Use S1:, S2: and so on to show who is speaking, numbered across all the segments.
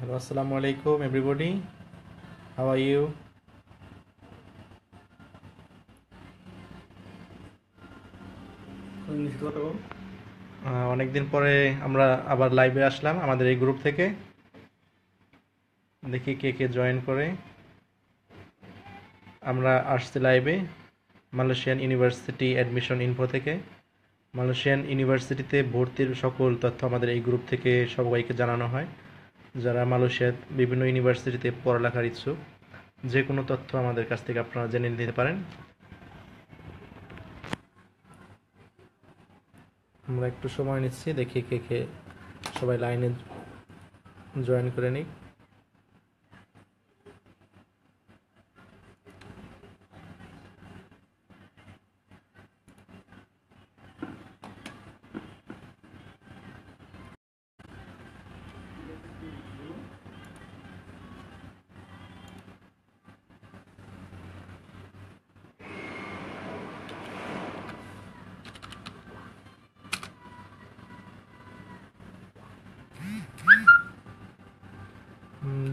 S1: hello assalamu alaikum everybody how are you অনেকদিন পরে আমরা আবার লাইভে আসলাম আমাদের এই গ্রুপ থেকে দেখি কে কে জয়েন করে আমরা আসছি লাইভে মালয়েশিয়ান ইউনিভার্সিটি অ্যাডমিশন ইনফো থেকে মালয়েশিয়ান ইউনিভার্সিটিতে ভর্তির সকল তথ্য আমাদের এই গ্রুপ থেকে সবাইকে জানানো হয় যারা মালয়েশিয়ার বিভিন্ন ইউনিভার্সিটিতে পড়ালেখার ইচ্ছুক যে কোনো তথ্য আমাদের কাছ থেকে আপনারা জেনে নিতে পারেন আমরা একটু সময় নিচ্ছি দেখি কে কে সবাই লাইনে জয়েন করে নিই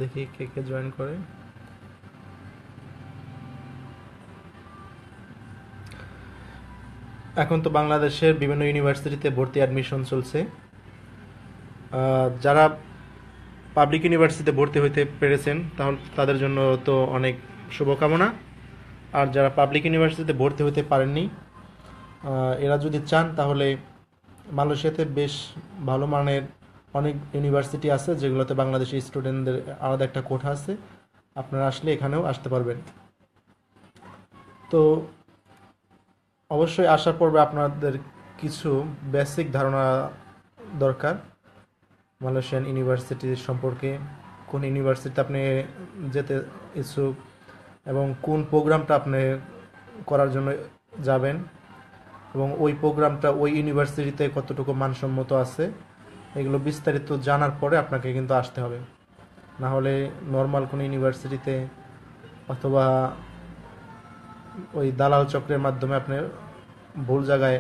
S1: দেখি কে কে জয়েন করে এখন তো বাংলাদেশের বিভিন্ন ইউনিভার্সিটিতে ভর্তি অ্যাডমিশন চলছে যারা পাবলিক ইউনিভার্সিটিতে ভর্তি হইতে পেরেছেন তাহলে তাদের জন্য তো অনেক শুভকামনা আর যারা পাবলিক ইউনিভার্সিটিতে ভর্তি হতে পারেননি এরা যদি চান তাহলে মালয়েশিয়াতে বেশ ভালো মানের অনেক ইউনিভার্সিটি আছে যেগুলোতে বাংলাদেশি স্টুডেন্টদের আলাদা একটা কোঠা আছে আপনারা আসলে এখানেও আসতে পারবেন তো অবশ্যই আসার পর্বে আপনাদের কিছু বেসিক ধারণা দরকার মালয়েশিয়ান ইউনিভার্সিটি সম্পর্কে কোন ইউনিভার্সিটিতে আপনি যেতে ইচ্ছুক এবং কোন প্রোগ্রামটা আপনি করার জন্য যাবেন এবং ওই প্রোগ্রামটা ওই ইউনিভার্সিটিতে কতটুকু মানসম্মত আছে এগুলো বিস্তারিত জানার পরে আপনাকে কিন্তু আসতে হবে না হলে নর্মাল কোনো ইউনিভার্সিটিতে অথবা ওই দালাল চক্রের মাধ্যমে আপনি ভুল জায়গায়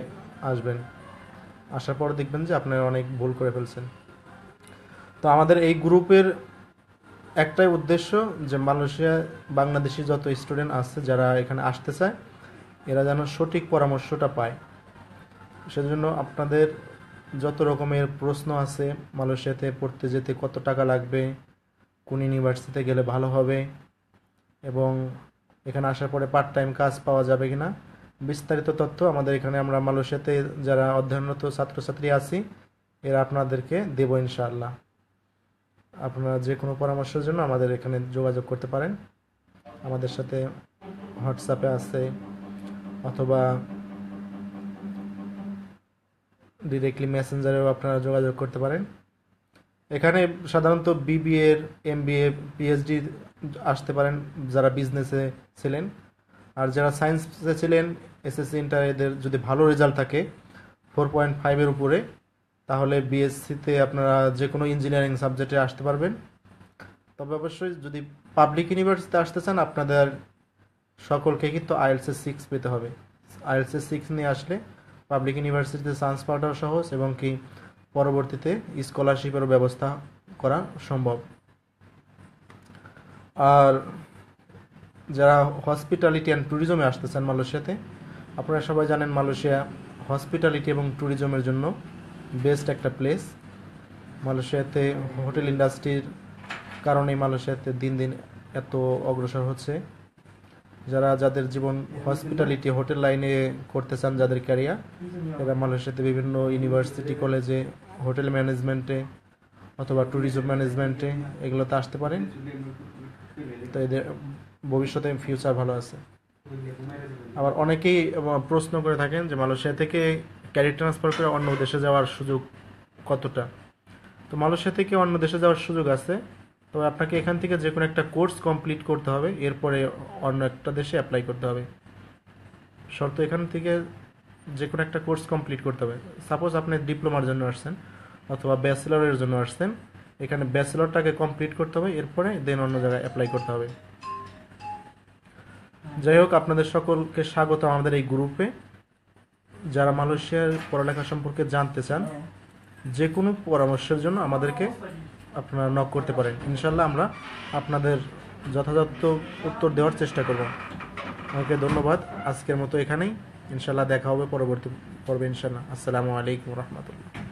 S1: আসবেন আসার পর দেখবেন যে আপনার অনেক ভুল করে ফেলছেন তো আমাদের এই গ্রুপের একটাই উদ্দেশ্য যে মালয়েশিয়া বাংলাদেশি যত স্টুডেন্ট আছে যারা এখানে আসতে চায় এরা যেন সঠিক পরামর্শটা পায় সেজন্য আপনাদের যত রকমের প্রশ্ন আছে মালয়েশিয়াতে পড়তে যেতে কত টাকা লাগবে কোন ইউনিভার্সিটিতে গেলে ভালো হবে এবং এখানে আসার পরে পার্ট টাইম কাজ পাওয়া যাবে কি না বিস্তারিত তথ্য আমাদের এখানে আমরা মালয়েশিয়াতে যারা অধ্যয়নরত ছাত্রছাত্রী আছি এরা আপনাদেরকে দেব ইনশাআল্লাহ আপনারা যে কোনো পরামর্শের জন্য আমাদের এখানে যোগাযোগ করতে পারেন আমাদের সাথে হোয়াটসঅ্যাপে আছে অথবা ডিরেক্টলি মেসেঞ্জারেও আপনারা যোগাযোগ করতে পারেন এখানে সাধারণত BBA M B A PhD আসতে পারেন যারা বিজনেসে ছিলেন আর যারা সায়েন্সে ছিলেন এসএসসি ইন্টার এদের যদি ভালো রেজাল্ট থাকে ফোর পয়েন্ট ফাইভের উপরে তাহলে বিএসসিতে আপনারা যে কোনো ইঞ্জিনিয়ারিং সাবজেক্টে আসতে পারবেন তবে অবশ্যই যদি পাবলিক ইউনিভার্সিটিতে আসতে চান আপনাদের সকলকে কিন্তু আইএলসি সিক্স পেতে হবে আইএলসি সিক্স নিয়ে আসলে পাবলিক ইউনিভার্সিটিতে চান্স পাওয়াটাও সহজ এবং কি পরবর্তীতে স্কলারশিপেরও ব্যবস্থা করা সম্ভব আর যারা হসপিটালিটি অ্যান্ড ট্যুরিজমে আসতে চান মালয়েশিয়াতে আপনারা সবাই জানেন মালয়েশিয়া হসপিটালিটি এবং ট্যুরিজমের জন্য বেস্ট একটা প্লেস মালয়েশিয়াতে হোটেল ইন্ডাস্ট্রির কারণে মালয়েশিয়াতে দিন দিন এত অগ্রসর হচ্ছে যারা যাদের জীবন হসপিটালিটি হোটেল লাইনে করতে চান যাদের ক্যারিয়ার এরা মালয়েশিয়াতে বিভিন্ন ইউনিভার্সিটি কলেজে হোটেল ম্যানেজমেন্টে অথবা ট্যুরিজম ম্যানেজমেন্টে এগুলোতে আসতে পারেন তো এদের ভবিষ্যতে ফিউচার ভালো আছে আবার অনেকেই প্রশ্ন করে থাকেন যে মালয়েশিয়া থেকে ক্যারিয়ার ট্রান্সফার করে অন্য দেশে যাওয়ার সুযোগ কতটা তো মালয়েশিয়া থেকে অন্য দেশে যাওয়ার সুযোগ আছে তো আপনাকে এখান থেকে যে কোনো একটা কোর্স কমপ্লিট করতে হবে এরপরে অন্য একটা দেশে অ্যাপ্লাই করতে হবে শর্ত এখান থেকে যে কোনো একটা কোর্স কমপ্লিট করতে হবে সাপোজ আপনি ডিপ্লোমার জন্য আসছেন অথবা ব্যাচেলরের জন্য আসছেন এখানে ব্যাচেলরটাকে কমপ্লিট করতে হবে এরপরে দেন অন্য জায়গায় অ্যাপ্লাই করতে হবে যাই হোক আপনাদের সকলকে স্বাগত আমাদের এই গ্রুপে যারা মালয়েশিয়ার পড়ালেখা সম্পর্কে জানতে চান হ্যাঁ। যে কোনো পরামর্শের জন্য আমাদেরকে আপনারা নক করতে পারেন ইনশাল্লাহ আমরা আপনাদের যথাযথ উত্তর দেওয়ার চেষ্টা করব ওকে ধন্যবাদ আজকের মতো এখানেই ইনশাল্লাহ দেখা হবে পরবর্তী পর্বে ইনশাল্লাহ আসসালামু আলাইকুম রহমতুল্লাহ